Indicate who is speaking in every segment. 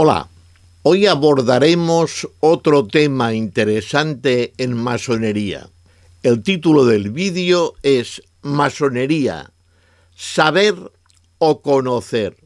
Speaker 1: Hola, hoy abordaremos otro tema interesante en masonería. El título del vídeo es Masonería, saber o conocer.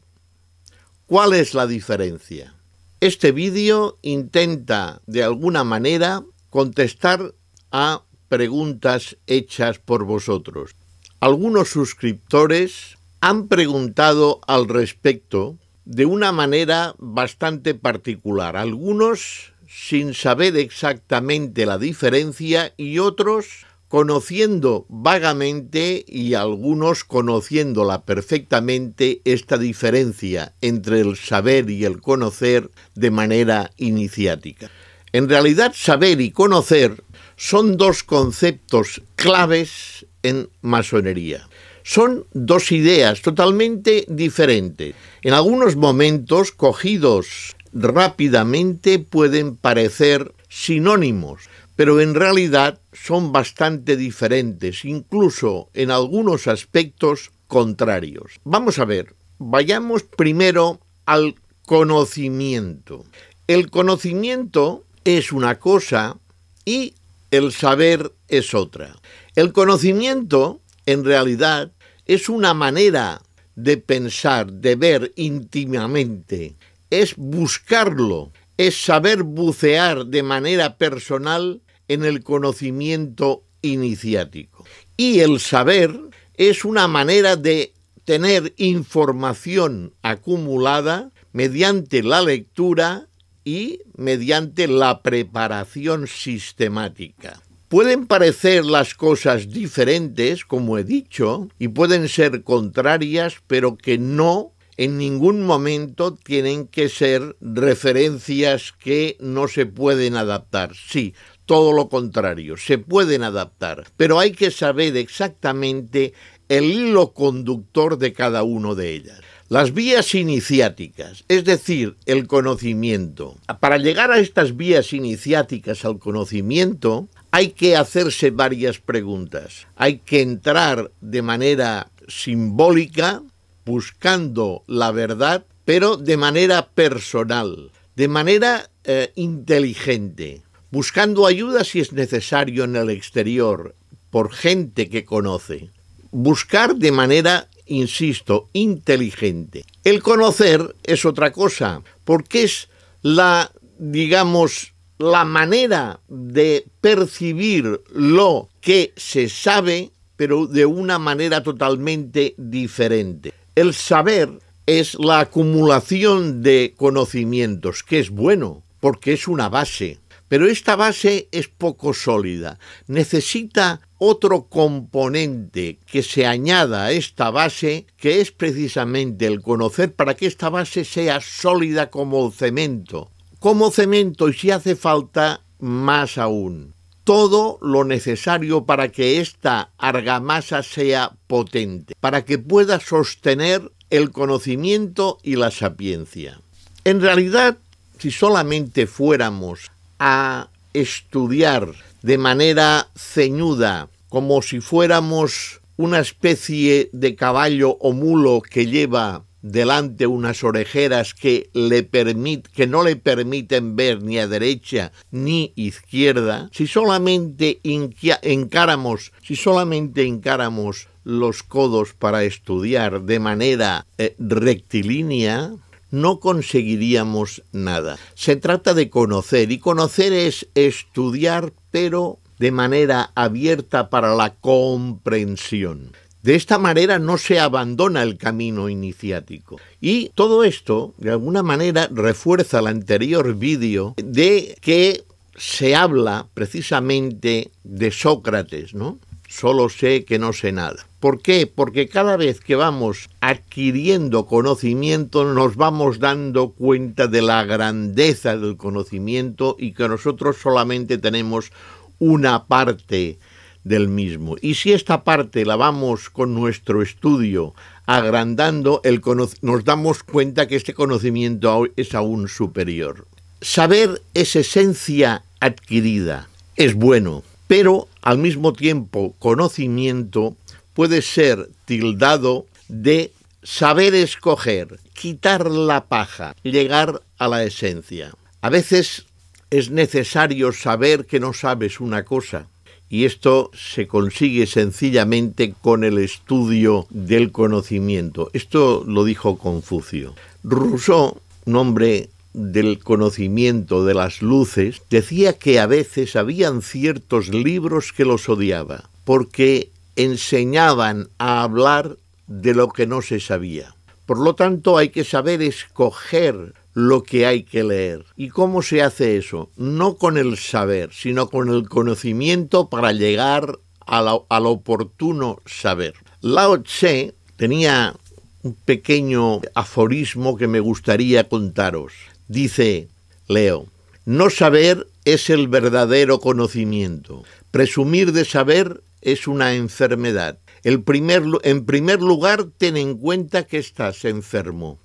Speaker 1: ¿Cuál es la diferencia? Este vídeo intenta, de alguna manera, contestar a preguntas hechas por vosotros. Algunos suscriptores han preguntado al respecto de una manera bastante particular. Algunos sin saber exactamente la diferencia y otros conociendo vagamente y algunos conociéndola perfectamente esta diferencia entre el saber y el conocer de manera iniciática. En realidad saber y conocer son dos conceptos claves en masonería. Son dos ideas totalmente diferentes. En algunos momentos cogidos rápidamente pueden parecer sinónimos, pero en realidad son bastante diferentes, incluso en algunos aspectos contrarios. Vamos a ver, vayamos primero al conocimiento. El conocimiento es una cosa y el saber es otra. El conocimiento en realidad es una manera de pensar, de ver íntimamente, es buscarlo, es saber bucear de manera personal en el conocimiento iniciático. Y el saber es una manera de tener información acumulada mediante la lectura y mediante la preparación sistemática. Pueden parecer las cosas diferentes, como he dicho, y pueden ser contrarias, pero que no en ningún momento tienen que ser referencias que no se pueden adaptar. Sí, todo lo contrario, se pueden adaptar, pero hay que saber exactamente el hilo conductor de cada uno de ellas. Las vías iniciáticas, es decir, el conocimiento. Para llegar a estas vías iniciáticas, al conocimiento, hay que hacerse varias preguntas. Hay que entrar de manera simbólica, buscando la verdad, pero de manera personal, de manera eh, inteligente, buscando ayuda si es necesario en el exterior, por gente que conoce. Buscar de manera insisto, inteligente. El conocer es otra cosa, porque es la, digamos, la manera de percibir lo que se sabe, pero de una manera totalmente diferente. El saber es la acumulación de conocimientos, que es bueno, porque es una base, pero esta base es poco sólida. Necesita otro componente que se añada a esta base, que es precisamente el conocer para que esta base sea sólida como cemento. Como cemento y si hace falta, más aún. Todo lo necesario para que esta argamasa sea potente, para que pueda sostener el conocimiento y la sapiencia. En realidad, si solamente fuéramos a estudiar de manera ceñuda, como si fuéramos una especie de caballo o mulo que lleva delante unas orejeras que, le que no le permiten ver ni a derecha ni izquierda, si solamente encáramos, si solamente los codos para estudiar de manera eh, rectilínea, no conseguiríamos nada. Se trata de conocer y conocer es estudiar pero de manera abierta para la comprensión. De esta manera no se abandona el camino iniciático. Y todo esto, de alguna manera, refuerza el anterior vídeo de que se habla precisamente de Sócrates, ¿no? solo sé que no sé nada. ¿Por qué? Porque cada vez que vamos adquiriendo conocimiento nos vamos dando cuenta de la grandeza del conocimiento y que nosotros solamente tenemos una parte del mismo. Y si esta parte la vamos con nuestro estudio agrandando, el nos damos cuenta que este conocimiento es aún superior. Saber es esencia adquirida, es bueno, pero al mismo tiempo conocimiento puede ser tildado de saber escoger, quitar la paja, llegar a la esencia. A veces es necesario saber que no sabes una cosa y esto se consigue sencillamente con el estudio del conocimiento. Esto lo dijo Confucio. Rousseau, nombre hombre del conocimiento de las luces, decía que a veces habían ciertos libros que los odiaba, porque enseñaban a hablar de lo que no se sabía. Por lo tanto, hay que saber escoger lo que hay que leer. ¿Y cómo se hace eso? No con el saber, sino con el conocimiento para llegar al oportuno saber. Lao Tse tenía un pequeño aforismo que me gustaría contaros. Dice Leo, no saber es el verdadero conocimiento. Presumir de saber es una enfermedad. en primer lugar, ten en cuenta que estás enfermo.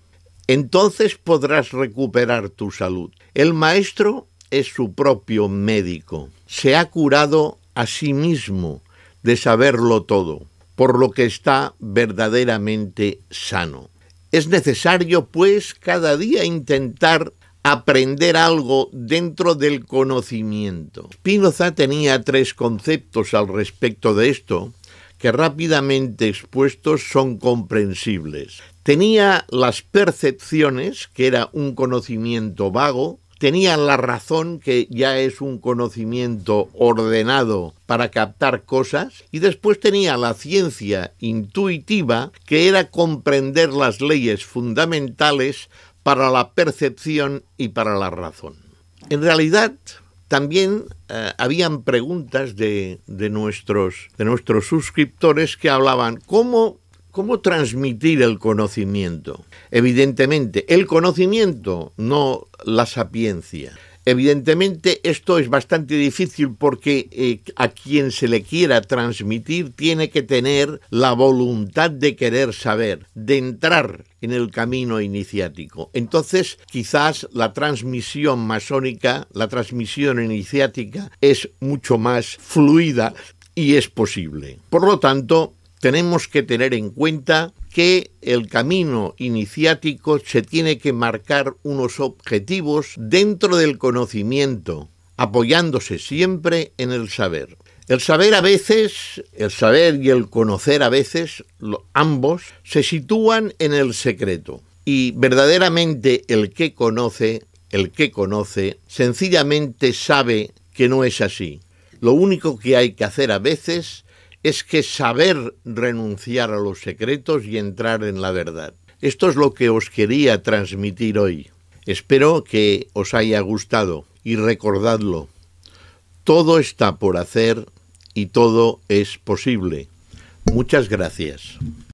Speaker 1: Entonces podrás recuperar tu salud. El maestro es su propio médico. Se ha curado a sí mismo de saberlo todo, por lo que está verdaderamente sano. Es necesario, pues, cada día intentar aprender algo dentro del conocimiento. Spinoza tenía tres conceptos al respecto de esto que rápidamente expuestos son comprensibles. Tenía las percepciones, que era un conocimiento vago, tenían la razón, que ya es un conocimiento ordenado para captar cosas, y después tenía la ciencia intuitiva, que era comprender las leyes fundamentales para la percepción y para la razón. En realidad, también eh, habían preguntas de, de, nuestros, de nuestros suscriptores que hablaban, ¿cómo ¿Cómo transmitir el conocimiento? Evidentemente, el conocimiento, no la sapiencia. Evidentemente esto es bastante difícil porque eh, a quien se le quiera transmitir tiene que tener la voluntad de querer saber, de entrar en el camino iniciático. Entonces, quizás la transmisión masónica, la transmisión iniciática es mucho más fluida y es posible. Por lo tanto, tenemos que tener en cuenta que el camino iniciático se tiene que marcar unos objetivos dentro del conocimiento, apoyándose siempre en el saber. El saber a veces, el saber y el conocer a veces, ambos, se sitúan en el secreto. Y verdaderamente el que conoce, el que conoce, sencillamente sabe que no es así. Lo único que hay que hacer a veces es que saber renunciar a los secretos y entrar en la verdad. Esto es lo que os quería transmitir hoy. Espero que os haya gustado y recordadlo. Todo está por hacer y todo es posible. Muchas gracias.